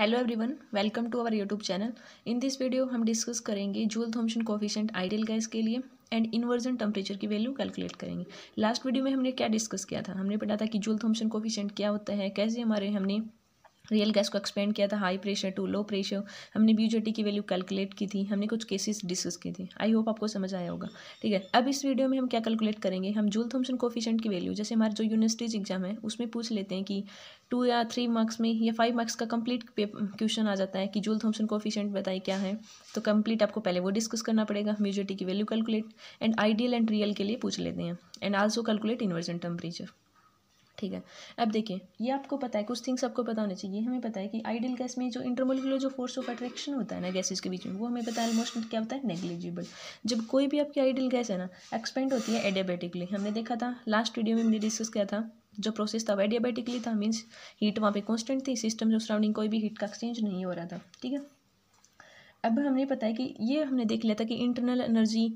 hello everyone welcome to our YouTube channel in this video हम discuss करेंगे Joule Thomson coefficient ideal gas के लिए and inversion temperature की value calculate करेंगे last video में हमने क्या डिस्कस किया था हमने पढ़ा था कि जूल थॉम्सन कोफिशेंट क्या होता है कैसे हमारे हमने रियल गैस को एक्सपेंड किया था high pressure to low pressure हमने ब्यूजेटी की वैल्यू कैलकुलेट की थी हमने कुछ केसेस डिस्कस किए थे आई होप आपको समझ आया होगा ठीक है अब इस वीडियो में हम क्या कैलकुलेट करेंगे हम जूल थॉम्सन कोफिशेंट की वैल्यू जैसे हमारे जो यूनिवर्सिटीज एग्जाम है उसमें पूछ लेते हैं कि टू या थ्री मार्क्स में या फाइव मार्क्स का कंप्लीट क्वेश्चन आ जाता है कि जूल थॉम्सन कोफिशेंट बताए क्या है तो कंप्लीट आपको पहले वो डिस्कस करना पड़ेगा म्यूजेटी की value calculate and ideal and real के लिए पूछ लेते हैं and also calculate inversion temperature ठीक है अब देखिए ये आपको पता है कुछ थिंग्स आपको पता होना चाहिए हमें पता है कि आइडियल गैस में जो इंटरमोलिकुलर जो फोर्स ऑफ अट्रैक्शन होता है ना गैसेस के बीच में वो हमें पता है ऑलमोस्ट क्या होता है नेग्लिजिबल जब कोई भी आपकी आइडियल गैस है ना एक्सपेंड होती है एडियाबेटिकली हमने देखा था लास्ट वीडियो में हमने डिस्कस किया था जो प्रोसेस था वह एडियाबेटिकली था मीन्स हीट वहाँ पर कॉन्स्टेंट थी सिस्टम जो सराउंडिंग कोई भी हीट का एक्सचेंज नहीं हो रहा था ठीक है अब हमने पता है कि ये हमने देख लिया था कि इंटरनल एनर्जी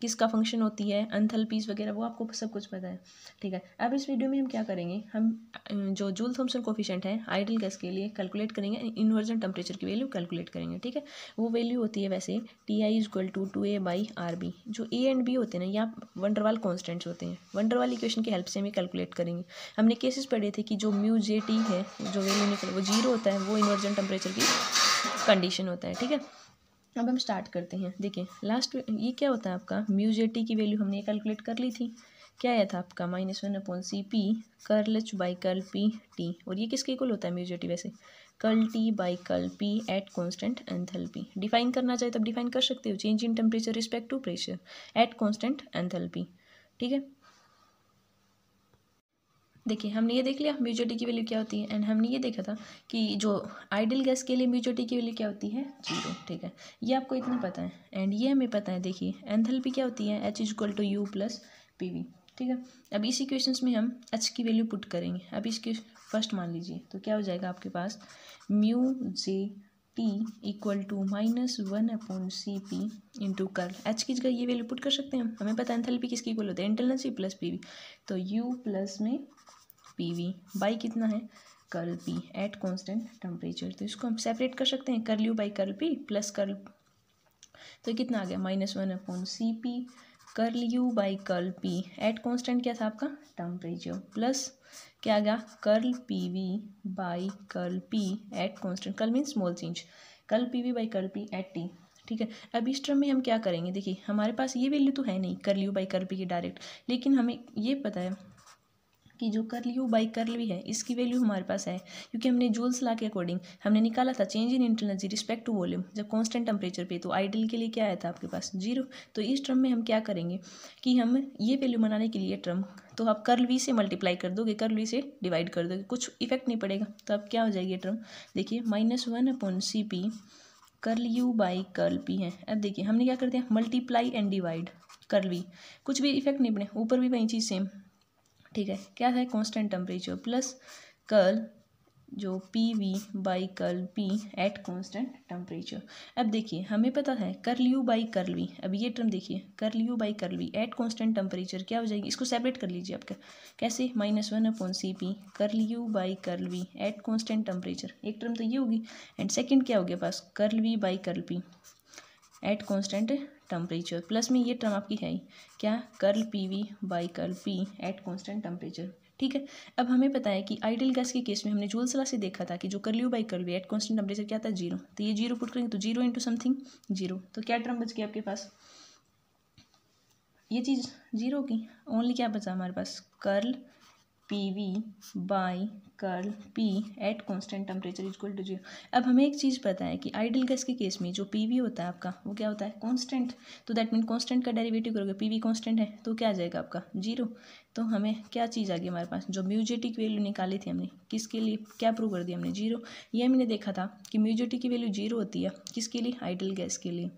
किसका फंक्शन होती है पीस वगैरह वो आपको सब कुछ पता है ठीक है अब इस वीडियो में हम क्या करेंगे हम जो जूल थॉम्सन कोफिशेंट है आइडल गैस के लिए कैलकुलेट करेंगे इन्वर्जन टेम्परेचर की वैल्यू कैलकुलेट करेंगे ठीक है वो वैल्यू होती है वैसे T I is equal to two A by R B जो ए एंड बी होते हैं ना या वंडरवाल कॉन्स्टेंट्स होते हैं वंडरवाल इक्वेशन की हेल्प से हम कैलकुलेट करेंगे हमने केसेस पढ़े थे कि जो म्यू जे टी है जो वैल्यू निकल वो जीरो होता है वो इन्वर्जन टेम्परेचर की कंडीशन होता है ठीक है अब हम स्टार्ट करते हैं देखिए लास्ट ये क्या होता है आपका टी की वैल्यू हमने कैलकुलेट कर ली थी क्या आया था आपका minus one upon C P curl H by curl P T और ये किसके इक्वल होता है टी वैसे curl T by curl P at constant enthalpy define करना चाहे तो आप डिफाइन कर सकते हो change in temperature respect to pressure at constant enthalpy ठीक है देखिए हमने ये देख लिया म्यूजोटी की वैल्यू क्या होती है एंड हमने ये देखा था कि जो आइडियल गैस के लिए म्यूजोटी की वैल्यू क्या होती है जीरो ठीक है ये आपको इतना पता है एंड ये हमें पता है देखिए एंथेल्पी क्या होती है H is equal to U plus P V ठीक है अब इसी क्वेश्चन में हम एच की वैल्यू पुट करेंगे अब इसके फर्स्ट मान लीजिए तो क्या हो जाएगा आपके पास mu J T equal to minus one upon C P into कर एच की जगह ये वैल्यू पुट कर सकते हैं हमें पता है एंथेल्पी किसकी इक्वल होती है internal C plus P V तो यू प्लस में पी वी बाई कितना है curl P at constant temperature तो इसको हम सेपरेट कर सकते हैं कर U by curl P plus curl तो कितना आ गया minus one upon C P curl U by curl P at constant क्या था आपका टेम्परेचर प्लस क्या आ गया curl P V by curl P at constant कल मीन स्मॉल चेंज कल P V by curl P at T ठीक है अब इस टर्म में हम क्या करेंगे देखिए हमारे पास ये वैल्यू तो है नहीं कर यू बाई कर्ल पी की डायरेक्ट लेकिन हमें ये पता है कि जो ली यू बाई कर्ल ली है इसकी वैल्यू हमारे पास है क्योंकि हमने जूल्स ला के अकॉर्डिंग हमने निकाला था change in internal energy respect to volume जब कांस्टेंट टेम्परेचर पे तो आइडल के लिए क्या आया था आपके पास जीरो तो इस टर्म में हम क्या करेंगे कि हम ये वैल्यू बनाने के लिए टर्म तो आप कर ली से मल्टीप्लाई कर दोगे कर्ल ली से डिवाइड कर दोगे कुछ इफेक्ट नहीं पड़ेगा तो अब क्या हो जाएगी ये टर्म देखिए minus one upon C P ली यू बाई कर पी है अब देखिए हमने क्या कर दिया मल्टीप्लाई एंड डिवाइड कर ली कुछ भी इफेक्ट नहीं पड़े ऊपर भी वही चीज़ सेम ठीक है क्या है कांस्टेंट टेम्परेचर प्लस कर्ल जो P V by curl P at constant temperature अब देखिए हमें पता है curl U by curl V अब ये टर्म देखिए curl U by curl V at constant temperature क्या हो जाएगी इसको सेपरेट कर लीजिए आपका कैसे minus one upon C P curl U by curl V at constant temperature एक टर्म तो ये होगी एंड सेकेंड क्या हो गया पास curl V by curl P at constant temperature plus में ये टर्म आपकी है ही क्या curl P V by curl P at constant temperature ठीक है अब हमें पता है कि आइडियल गैस के केस में हमने जूल्स ला से देखा था कि जो curl U by V at constant temperature क्या था जीरो तो ये जीरो पुट करेंगे तो जीरो इंटू समथिंग जीरो तो क्या टर्म बच गया आपके पास ये चीज़ जीरो की ओनली क्या बचा हमारे पास curl P V by curl P at constant temperature is equal to zero अब हमें एक चीज़ पता है कि आइडियल गैस के केस में जो पी वी होता है आपका वो क्या होता है कॉन्स्टेंट तो दैट मीन कॉन्स्टेंट का डेरिवेटिव करोगे पी वी कॉन्स्टेंट है तो क्या आ जाएगा आपका जीरो तो हमें क्या चीज़ आ गई हमारे पास जो म्यूजेटिक वैल्यू निकाली थी हमने किसके लिए क्या प्रूव कर दिया हमने जीरो ये हमने देखा था कि म्यूजेटिक की वैल्यू जीरो होती है किसके लिए आइडल गैस के लिए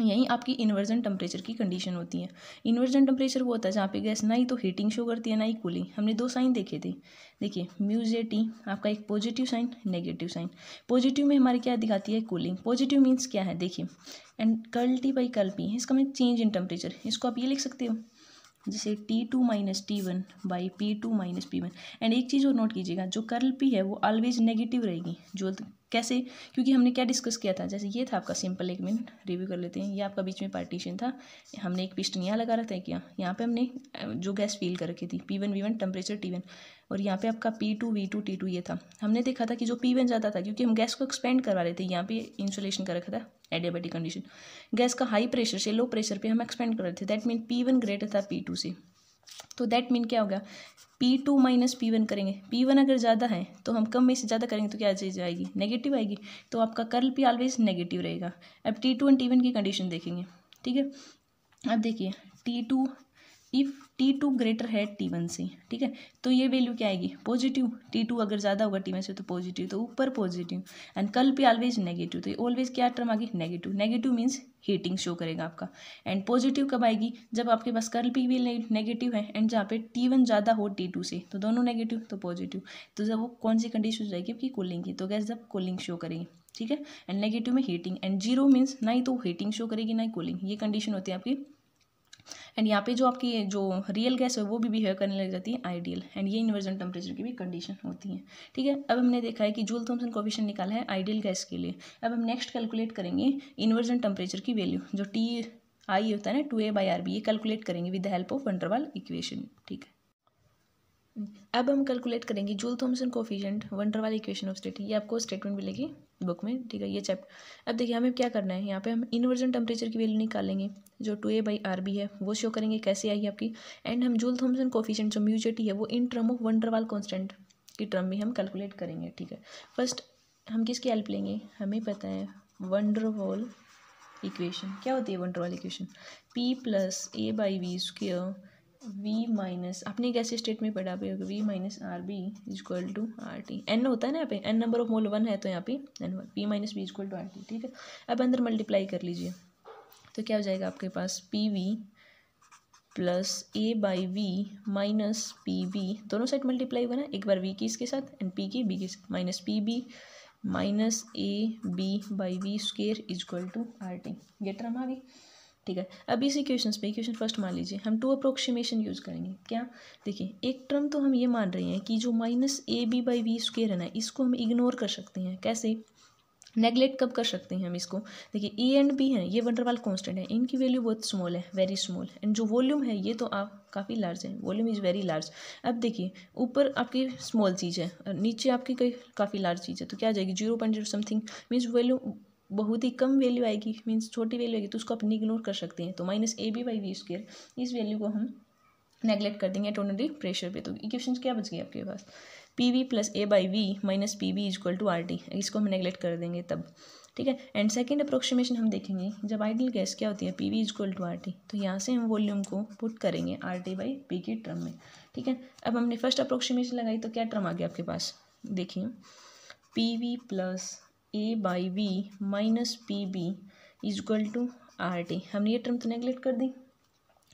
यहीं आपकी इन्वर्जन टेम्परेचर की कंडीशन होती है इन्वर्जन टेम्परेचर वो होता है जहाँ पे गैस ना ही तो हीटिंग शो करती है ना ही कूलिंग हमने दो साइन देखे थे देखिए म्यूजे टी आपका एक positive sign negative sign positive में हमारी क्या दिखाती है कूलिंग पॉजिटिव मीन्स क्या है देखिए एंड कल्टी टी बाई कल्पी पी इसका मैं चेंज इन टेम्परेचर इसको आप ये लिख सकते हो जिसे T two minus T one by P two minus P one and एक चीज़ और नोट कीजिएगा जो कर्ल पी है वो ऑलवेज नेगेटिव रहेगी जो तो कैसे क्योंकि हमने क्या डिस्कस किया था जैसे ये था आपका सिंपल एक मिनट रिव्यू कर लेते हैं ये आपका बीच में पार्टीशन था हमने एक पिस्टन यहाँ लगा रखा है क्या यहाँ पे हमने जो गैस फील कर रखी थी P one V one temperature T one और यहाँ पे आपका P two V two T two ये था हमने देखा था कि जो पी बन जाता था क्योंकि हम गैस को एक्सपेंड करवा रहे थे यहाँ पे इंसुलेशन कर रखा था एडियाबेटिक कंडीशन गैस का हाई प्रेशर से लो प्रेशर पे हम एक्सपेंड कर रहे थे that mean P one greater था पी टू से तो दैट मीन क्या होगा P two minus P one करेंगे पी वन अगर ज़्यादा है तो हम कम में से ज़्यादा करेंगे तो क्या चीज़ आएगी नेगेटिव आएगी तो आपका कर्ल पी ऑलवेज नेगेटिव रहेगा अब T two and T one की कंडीशन देखेंगे ठीक है अब देखिए T two if T two greater है टी वन से ठीक है तो ये वैल्यू क्या आएगी पॉजिटिव टी टू अगर ज़्यादा होगा टी वन से तो पॉजिटिव तो ऊपर पॉजिटिव एंड कल पे ऑलवेज नेगेटिव तो ये ऑलवेज क्या टर्म आ negative negative means heating show करेगा आपका एंड पॉजिटिव कब आएगी जब आपके पास कर्ल पी भी नेगेटिव है एंड जहाँ पे टी वन ज़्यादा हो टी टू से तो दोनों नेगेटिव तो पॉजिटिव तो जब वो कौन सी कंडीशन जाएगी आपकी कूलिंग की तो गैस जब कूलिंग शो करेगी ठीक है एंड नेगेटिव में हीटिंग एंड जीरो मीन्स ना ही तो हीटिंग शो करेगी ना ही कूलिंग ये कंडीशन होती है आपकी एंड यहाँ पे जो आपकी जो रियल गैस है वो भी बिहेव करने लग जाती है आइडियल एंड ये इन्वर्जन टेम्परेचर की भी कंडीशन होती है ठीक है अब हमने देखा है कि जूल थॉम्सन कोविशन निकाला है आइडियल गैस के लिए अब हम नेक्स्ट कैलकुलेट करेंगे इन्वर्जन टेम्परेचर की वैल्यू जो टी आई होता है ना two A by R B ये कैलकुलेट करेंगे with the help of van der Waals equation ठीक है अब हम कैलकुलेट करेंगे Joule Thomson coefficient van der Waals equation of state ये आपको स्टेटमेंट मिलेगी बुक में ठीक है ये चैप्टर अब देखिए हमें क्या करना है यहाँ पे हम इन्वर्जन टेम्परेचर की वैल्यू निकालेंगे जो two A by R B है वो शो करेंगे कैसे आई आपकी एंड हम जूल थॉम्सन कोफिशियंट जो म्यूजिटी है वो in term of van der Waals constant की टर्म में हम कैलकुलेट करेंगे ठीक है फर्स्ट हम किसकी हेल्प लेंगे हमें पता है वंडरवॉल इक्वेशन क्या होती है van der Waals equation P plus A by V V minus आपने एक ऐसे स्टेट में पढ़ा भी होगा V minus R B is equal to R T N होता है ना यहाँ पे N number of mole one है तो यहाँ पे N one V minus B equal to R T ठीक है अब अंदर मल्टीप्लाई कर लीजिए तो क्या हो जाएगा आपके पास P V plus A by V minus P B दोनों साइड मल्टीप्लाई हुआ ना एक बार वी की इसके साथ एंड पी की बी के साथ minus P B minus A B by V square is equal to R T ये रहा हम अभी ठीक है अब इसी क्वेश्चन पे क्वेश्चन फर्स्ट मान लीजिए हम टू अप्रोक्सीमेशन यूज़ करेंगे क्या देखिए एक टर्म तो हम ये मान रहे हैं कि जो minus A B by V square है ना इसको हम इग्नोर कर सकते हैं कैसे नेगलेक्ट कब कर सकते हैं हम इसको देखिए ए एंड बी हैं ये वंडरवाल कांस्टेंट है इनकी वैल्यू बहुत स्मॉल है वेरी स्मॉल एंड जो वॉल्यूम है ये तो आप काफ़ी लार्ज है वॉल्यूम इज़ वेरी लार्ज अब देखिए ऊपर आपकी स्मॉल चीज़ है और नीचे आपकी कई काफ़ी लार्ज चीज़ है तो क्या आ जाएगी zero point zero something means volume बहुत ही कम वैल्यू आएगी मीन्स छोटी वैल्यू आएगी तो उसको अपनी इग्नोर कर सकते हैं तो minus A B by V square इस वैल्यू को हम नेग्लेक्ट कर देंगे टोनरी प्रेशर पे तो इक्वेशन क्या बच गई आपके पास P V plus A by V minus P V is equal to R T इसको हम नेग्लेक्ट कर देंगे तब ठीक है एंड सेकेंड अप्रोक्सीमेशन हम देखेंगे जब आइडियल गैस क्या होती है P V is equal to R T तो यहाँ से हम वॉल्यूम को पुट करेंगे आर टी बाई पी के ट्रम में ठीक है अब हमने फर्स्ट अप्रोक्सीमेशन लगाई तो क्या ट्रम आ गया आपके पास देखिए P V plus A by V minus P B is equal to R T हमने ये टर्म तो नेगलेक्ट कर दी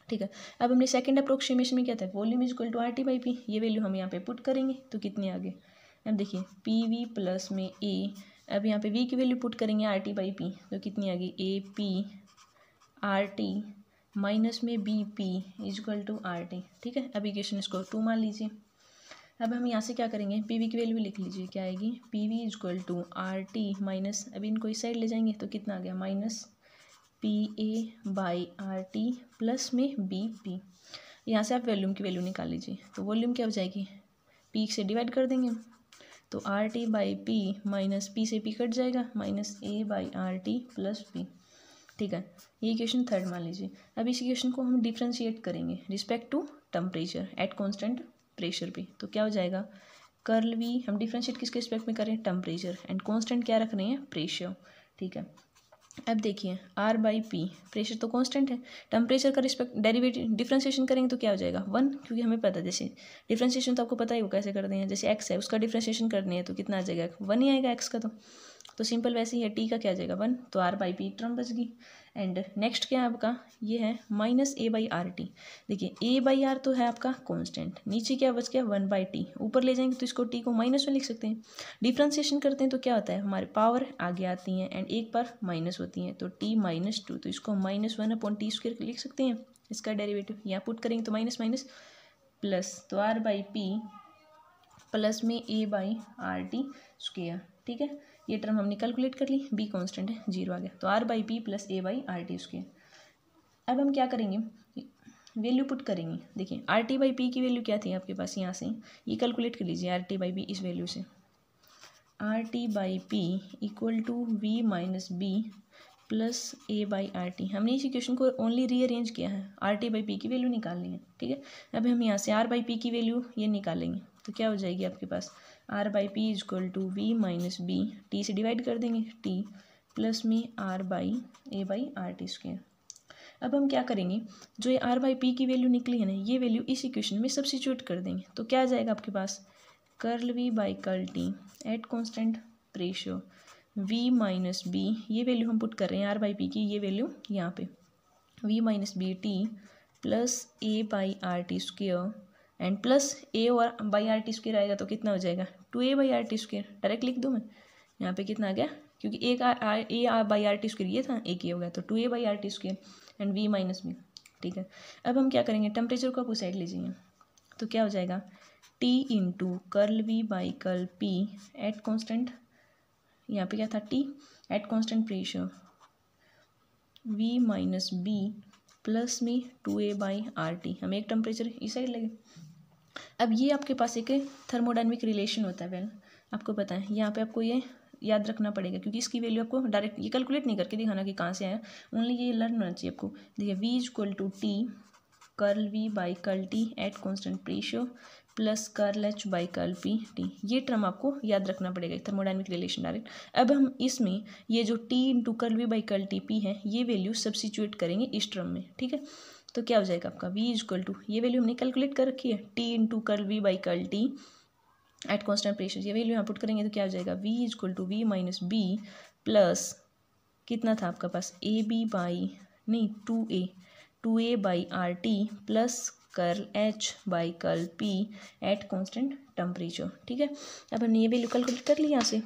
ठीक है अब हमने सेकंड अप्रोक्सीमेशन में क्या था volume is equal to R T by P ये वैल्यू हम यहाँ पे पुट करेंगे तो आ आगे अब देखिए पी वी प्लस में ए अब यहाँ पे वी की वैल्यू पुट करेंगे आर टी बाई पी तो कितनी आ गई A P R T minus में B P is equal to R T ठीक है अब इक्वेशन इसको टू मान लीजिए अब हम यहाँ से क्या करेंगे पी वी की वैल्यू लिख लीजिए क्या आएगी P V is equal to R T minus अभी इनको इस साइड ले जाएंगे तो कितना आ गया minus P A by R T plus में बी पी यहाँ से आप वॉल्यूम की वैल्यू निकाल लीजिए तो वॉल्यूम क्या हो जाएगी पी से डिवाइड कर देंगे तो R T by P minus P से पी कट जाएगा minus A by R T plus P ठीक है ये क्वेश्चन थर्ड मान लीजिए अब इस क्वेश्चन को हम डिफ्रेंशिएट करेंगे respect to temperature at constant pressure पे तो क्या हो जाएगा कर्ल वी हम डिफ्रेंशिएट किसके रिस्पेक्ट में करें टेम्परेचर एंड कांस्टेंट क्या रख रहे हैं प्रेशर ठीक है अब देखिए आर बाई पी प्रेशर तो कांस्टेंट है टेम्परेचर का रिस्पेक्ट डेरिवेटिव डिफ्रेंशिएशन करेंगे तो क्या हो जाएगा वन क्योंकि हमें पता है जैसे डिफ्रेंशिएशन तो आपको पता ही वो कैसे करते हैं जैसे एक्स है उसका डिफ्रेंशिएशन करनी है तो कितना आ जाएगा वन ही आएगा एक्स का तो तो सिंपल वैसे ही है टी का क्या जाएगा वन तो आर बाई पी टर्म बच गई एंड नेक्स्ट क्या है आपका ये है minus A by R T देखिए ए बाई आर तो है आपका कांस्टेंट नीचे क्या बच गया वन बाई टी ऊपर ले जाएंगे तो इसको टी को माइनस में लिख सकते हैं डिफ्रेंसिएशन करते हैं तो क्या होता है हमारे पावर आगे आती हैं एंड एक बार माइनस होती हैं तो टी माइनस टू तो इसको minus one upon T square लिख सकते हैं इसका डेरिवेटिव यहाँ पुट करेंगे तो माइनस माइनस प्लस तो आर बाई पी प्लस में A by R T square ठीक है ये टर्म हमने कैलकुलेट कर ली बी कॉन्स्टेंट है जीरो आ गया तो R by P plus A by R T उसके अब हम क्या करेंगे वैल्यू पुट करेंगे देखिए आर टी बाई पी की वैल्यू क्या थी आपके पास यहाँ से ये कैलकुलेट कर लीजिए आर टी बाई पी इस वैल्यू से R T by P equal to V minus B plus A by R T हमने इस इक्वेशन को ओनली रीअरेंज किया है आर टी बाई पी की वैल्यू निकालनी है ठीक है अब हम यहाँ से आर बाई पी की वैल्यू ये निकालेंगे तो क्या हो जाएगी आपके पास R by P is equal to V minus B T से डिवाइड कर देंगे टी प्लस में R by A by R T square अब हम क्या करेंगे जो ये आर बाई पी की वैल्यू निकली है ना ये वैल्यू इस इक्वेशन में सब्सिट्यूट कर देंगे तो क्या आ जाएगा आपके पास curl V by curl T at constant ratio V minus B ये वैल्यू हम पुट कर रहे हैं आर बाई पी की ये वैल्यू यहाँ पे V minus B T plus A by R T square and plus A और बाई आर टी स्क्र आएगा तो कितना हो जाएगा two A by R T square direct लिख दूँ मैं यहाँ पे कितना आ गया क्योंकि एक A R by R T square ये था एक ही हो गया तो two A by R T square and V minus B ठीक है अब हम क्या करेंगे टेम्परेचर को आप उस साइड लीजिए तो क्या हो जाएगा T into curl V by curl P at constant यहाँ पे क्या था T at constant pressure V minus B plus में two A by R T हमें एक टेम्परेचर इस साइड लगे अब ये आपके पास एक थर्मोडाइनमिक रिलेशन होता है वेल आपको पता है यहाँ पे आपको ये याद रखना पड़ेगा क्योंकि इसकी वैल्यू आपको डायरेक्ट ये कैलकुलेट नहीं करके दिखाना कि कहाँ से आया ओनली ये लर्न होना चाहिए आपको देखिए V is equal to T curl V by curl T at constant pressure plus curl H by curl P T ये टर्म आपको याद रखना पड़ेगा थर्मोडाइनमिक रिलेशन डायरेक्ट अब हम इसमें ये जो T into curl V by curl T P है ये वैल्यू सब्सिट्यूट करेंगे इस टर्म में ठीक है तो क्या हो जाएगा आपका वी इजक्ल टू ये वैल्यू हमने कैलकुलेट कर रखी है T into curl V by curl T at constant pressure ये वैल्यू यहाँ पुट करेंगे तो क्या हो जाएगा V is equal to V minus B plus कितना था आपका पास ए बी बाई नहीं two A two A by R T plus curl H by curl P at constant temperature ठीक है अब हमने ये वैल्यू कैलकुलेट कर ली यहाँ से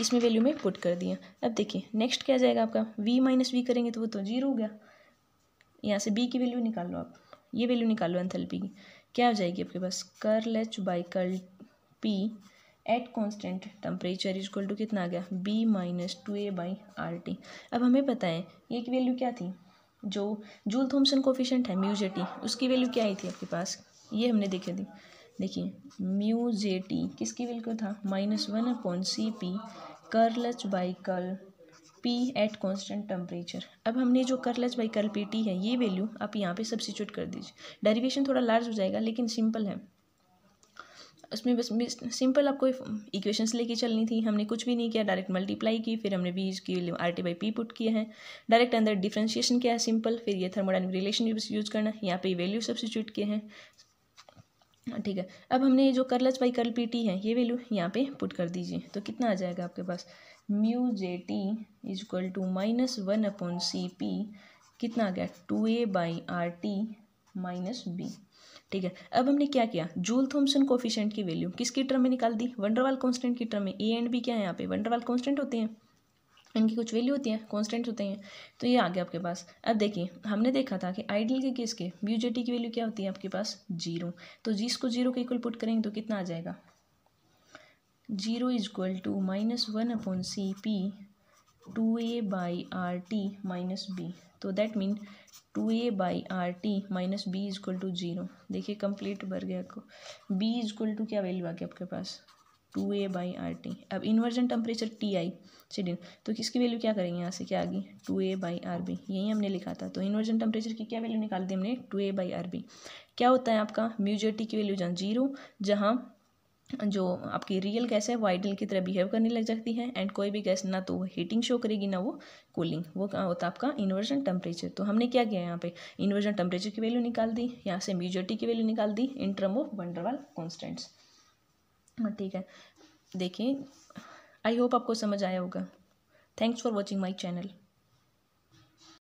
इसमें वैल्यू में पुट कर दिया अब देखिए नेक्स्ट क्या जाएगा आपका वी माइनस वी करेंगे तो वो तो जीरो हो गया यहाँ से बी की वैल्यू निकाल लो आप ये वैल्यू निकाल लो एंथेल्पी की क्या हो जाएगी आपके पास curl H by curl P at constant temperature is equal to कितना आ गया B minus two A by R T अब हमें पता है ये की वैल्यू क्या थी जो जूल थॉम्सन कोफिशेंट है म्यू जे टी उसकी वैल्यू क्या आई थी आपके पास ये हमने देखी थी देखिए म्यू जे टी किसकी वैल्यू था minus one upon C P curl H by curl P at constant temperature अब हमने जो करलच बाई कर पी टी है ये वैल्यू आप यहाँ पे सब्सिट्यूट कर दीजिए डेरिवेशन थोड़ा लार्ज हो जाएगा लेकिन सिंपल है उसमें बस सिंपल आपको इक्वेशंस लेके चलनी थी हमने कुछ भी नहीं किया डायरेक्ट मल्टीप्लाई की फिर हमने वी की value R T by P put किया है डायरेक्ट अंदर डिफ्रेंशिएशन किया है सिंपल फिर ये थर्मोडाइनमिक रिलेशन यूज़ करना यहाँ पे वैल्यू सब्सिट्यूट किए हैं ठीक है अब हमने ये जो curl H by curl P T है ये वैल्यू यहाँ पे पुट कर दीजिए तो कितना आ जाएगा आपके पास mu J T is equal to minus one upon C P कितना आ गया two A by R T minus B ठीक है अब हमने क्या किया जूल थॉम्सन कोफिशेंट की वैल्यू किसकी टर्म में निकाल दी वंडरवाल कॉन्स्टेंट की टर्म में ए एंड बी क्या है यहाँ पे वंडरवाल कॉन्स्टेंट होते हैं इनकी कुछ वैल्यू होती है कॉन्स्टेंट होते हैं तो ये आ गया आपके पास अब देखिए हमने देखा था कि आइडियल के केस के म्यू जे टी की वैल्यू क्या होती है आपके पास जीरो तो जिस को जीरो के इक्वल पुट करेंगे तो कितना आ जाएगा zero is equal to minus one upon C P two A by R T minus B तो that mean two A by R T minus B is equal to zero देखिए complete भर गया आपको बी इज इक्वल टू क्या value आ गया आपके पास two A by R T अब इन्वर्जन टेम्परेचर टी आई चलिए तो किसकी वैल्यू क्या करेंगे यहाँ से क्या आ गई two A by R B यही हमने लिखा था तो इन्वर्जन टेम्परेचर की क्या वैल्यू निकाल दी हमने two A by R B क्या होता है आपका म्यूजेटी की वैल्यू जहाँ जीरो जहाँ जो आपकी रियल गैस है वो आइडल की तरह बिहेव करने लग जाती है एंड कोई भी गैस ना तो हीटिंग शो करेगी ना वो कूलिंग वो क्या होता है आपका इन्वर्जन टेम्परेचर तो हमने क्या किया यहाँ पे इन्वर्जन टेम्परेचर की वैल्यू निकाल दी यहाँ से म्यूजोटी की वैल्यू निकाल दी in term of van der Waals constants हाँ, ठीक है देखिए आई होप आपको समझ आया होगा thanks for watching my channel